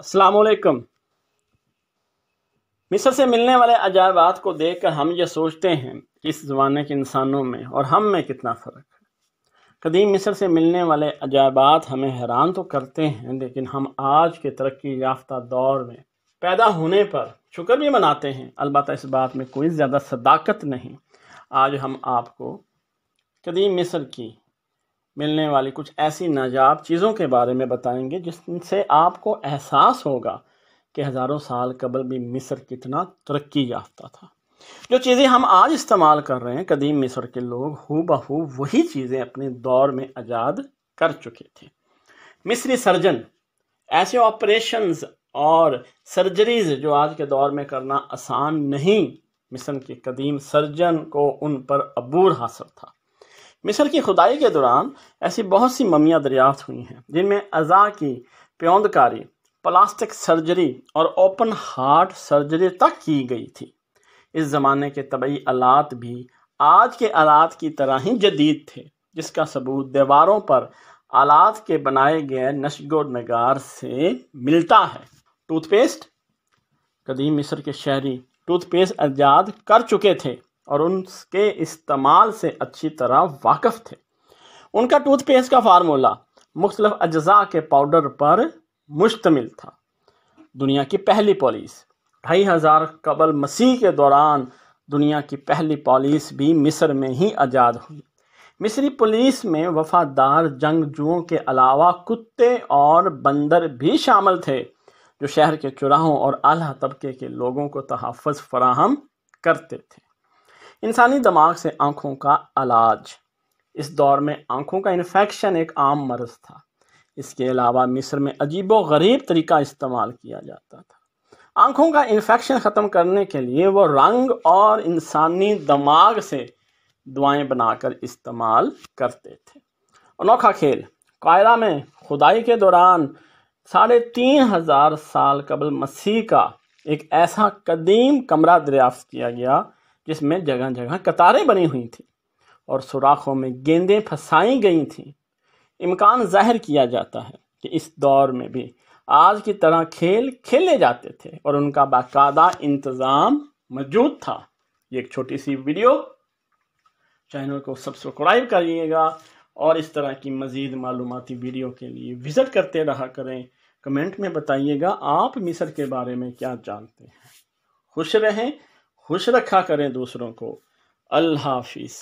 असलकम मिस्र से मिलने वाले अजायबात को देखकर हम ये सोचते हैं कि इस ज़माने के इंसानों में और हम में कितना फ़र्क है कदीम मिस्र से मिलने वाले अजायबात हमें हैरान तो करते हैं लेकिन हम आज के तरक्की याफ्ता दौर में पैदा होने पर शुक्र भी मनाते हैं अलबत् इस बात में कोई ज़्यादा सदाकत नहीं आज हम आपको कदीम मिस्र की मिलने वाली कुछ ऐसी नाजाब चीज़ों के बारे में बताएंगे जिससे आपको एहसास होगा कि हज़ारों साल कबल भी मिस्र कितना तरक्की याफ्ता था जो चीज़ें हम आज इस्तेमाल कर रहे हैं कदीम मिस्र के लोग हु बहू वही चीज़ें अपने दौर में आज़ाद कर चुके थे मिस्री सर्जन ऐसे ऑपरेशंस और सर्जरीज जो आज के दौर में करना आसान नहीं मिस्र के कदीम सर्जन को उन पर अबूर हासिल था मिस्र की खुदाई के दौरान ऐसी बहुत सी ममियाँ दरियाफ्त हुई हैं जिनमें अज़ा की प्योंदकारी प्लास्टिक सर्जरी और ओपन हार्ट सर्जरी तक की गई थी इस ज़माने के तबई आलात भी आज के आलात की तरह ही जदीद थे जिसका सबूत दीवारों पर आलात के बनाए गए नशगो नगार से मिलता है टूथपेस्ट कदीम मिस्र के शहरी टूथपेस्ट आजाद कर चुके थे और उनके इस्तेमाल से अच्छी तरह वाकफ़ थे उनका टूथपेस्ट का फार्मूला मुख्तलफ अज्जा के पाउडर पर मुश्तमिल था दुनिया की पहली पॉलिस ढाई हज़ार कबल मसीह के दौरान दुनिया की पहली पॉलिस भी मिस्र में ही आज़ाद हुई मिस्री पुलिस में वफादार जंगजुओं के अलावा कुत्ते और बंदर भी शामिल थे जो शहर के चुराहों और आला तबके के लोगों को तहफ़ फराहम करते थे इंसानी दिमाग से आँखों का इलाज इस दौर में आँखों का इन्फेक्शन एक आम मर्ज था इसके अलावा मिस्र में अजीब व गरीब तरीका इस्तेमाल किया जाता था आँखों का इन्फेक्शन ख़त्म करने के लिए वो रंग और इंसानी दिमाग से दुआएं बनाकर इस्तेमाल करते थे अनोखा खेल कायरा में खुदाई के दौरान साढ़े तीन हज़ार साल कबल मसीह का एक ऐसा कदीम कमरा दरियाफ्त किया गया जिसमें जगह जगह कतारें बनी हुई थी और सुराखों में गेंदें फंसाई गई थीं इम्कान जाहिर किया जाता है कि इस दौर में भी आज की तरह खेल खेले जाते थे और उनका बाकायदा इंतज़ाम मौजूद था ये एक छोटी सी वीडियो चैनल को सब्सक्राइब करिएगा और इस तरह की मज़ीद मालूमती वीडियो के लिए विज़िट करते रहा करें कमेंट में बताइएगा आप मिस्र के बारे में क्या जानते हैं खुश रहें खुश रखा करें दूसरों को अल्लाह हाफिज़